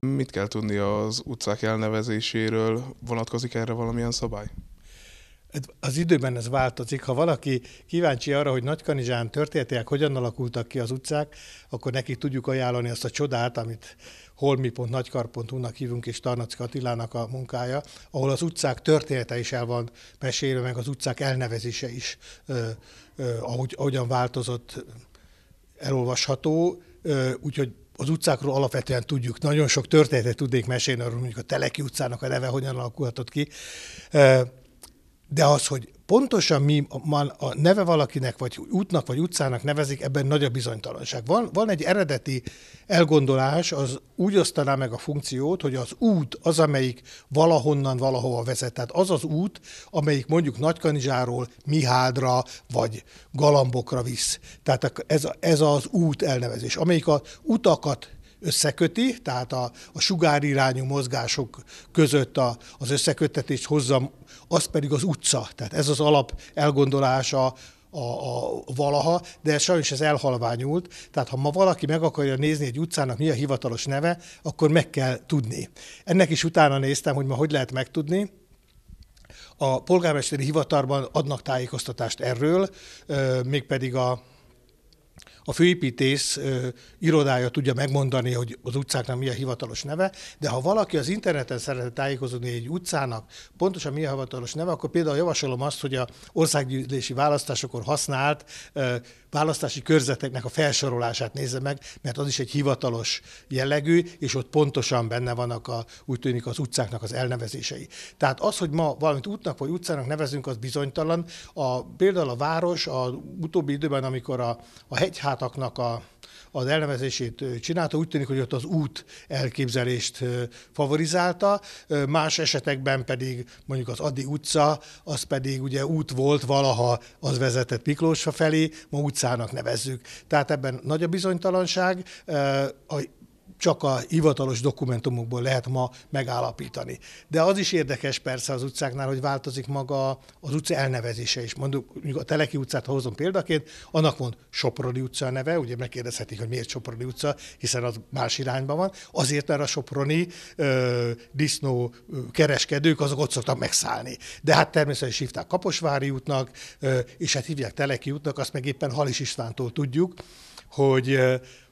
Mit kell tudni az utcák elnevezéséről? Vonatkozik erre valamilyen szabály? Hát az időben ez változik. Ha valaki kíváncsi arra, hogy Nagykanizsán történetek hogyan alakultak ki az utcák, akkor neki tudjuk ajánlani azt a csodát, amit holmi.nagykar.hu-nak hívunk, és Tarnac Katilának a munkája, ahol az utcák története is el van mesélve, meg az utcák elnevezése is, ahogy, ahogyan változott, elolvasható, úgyhogy az utcákról alapvetően tudjuk. Nagyon sok történetet tudnék mesélni arról, mondjuk a Teleki utcának a neve hogyan alakulhatott ki. De az, hogy pontosan mi a neve valakinek, vagy útnak, vagy utcának nevezik, ebben nagy a bizonytalanság. Van, van egy eredeti elgondolás, az úgy osztaná meg a funkciót, hogy az út az, amelyik valahonnan valahova vezet. Tehát az az út, amelyik mondjuk Nagykanizsáról Mihádra, vagy Galambokra visz. Tehát ez, ez az út elnevezés, amelyik a utakat összeköti, tehát a, a sugárirányú mozgások között a, az összekötetés hozza, az pedig az utca. Tehát ez az alap elgondolása a, a valaha, de sajnos ez elhalványult. Tehát ha ma valaki meg akarja nézni egy utcának mi a hivatalos neve, akkor meg kell tudni. Ennek is utána néztem, hogy ma hogy lehet megtudni. A polgármesteri hivatalban adnak tájékoztatást erről, euh, mégpedig a a főépítész irodája tudja megmondani, hogy az utcáknak mi a hivatalos neve, de ha valaki az interneten szeretne tájékozódni egy utcának, pontosan mi a hivatalos neve, akkor például javasolom azt, hogy a országgyűlési választásokon használt választási körzeteknek a felsorolását nézze meg, mert az is egy hivatalos jellegű, és ott pontosan benne vannak a, úgy tűnik az utcáknak az elnevezései. Tehát az, hogy ma valamit útnak vagy utcának nevezünk, az bizonytalan. A, például a város a utóbbi időben, amikor a, a hegyhát találtaknak a, az elnevezését csinálta. Úgy tűnik, hogy ott az út elképzelést favorizálta, más esetekben pedig mondjuk az Adi utca, az pedig ugye út volt valaha, az vezetett Miklósra felé, ma utcának nevezzük. Tehát ebben nagy a bizonytalanság, csak a hivatalos dokumentumokból lehet ma megállapítani. De az is érdekes persze az utcáknál, hogy változik maga az utca elnevezése is. Mondjuk a Teleki utcát hozom példaként, annak mond Soproni utca a neve, ugye megkérdezhetik, hogy miért Soproni utca, hiszen az más irányban van. Azért, mert a Soproni ö, disznó ö, kereskedők, azok ott szoktak megszállni. De hát természetesen hívták Kaposvári útnak, ö, és hát hívják Teleki útnak, azt meg éppen Halis Istvántól tudjuk, hogy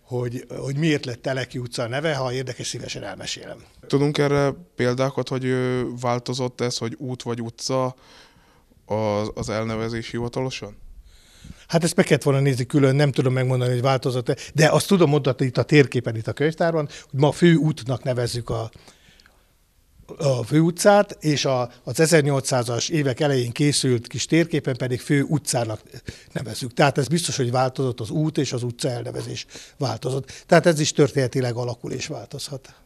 hogy, hogy miért lett Teleki utca a neve, ha érdekes, szívesen elmesélem. Tudunk erre példákat, hogy változott ez, hogy út vagy utca az, az elnevezés hivatalosan? Hát ezt meg kellett volna nézni külön, nem tudom megmondani, hogy változott de azt tudom mondani itt a térképen, itt a könyvtárban, hogy ma fő útnak nevezzük a, a fő utcát, és a, az 1800-as évek elején készült kis térképen pedig fő utcának nevezük. Tehát ez biztos, hogy változott az út és az utca elnevezés változott. Tehát ez is történetileg alakul és változhat.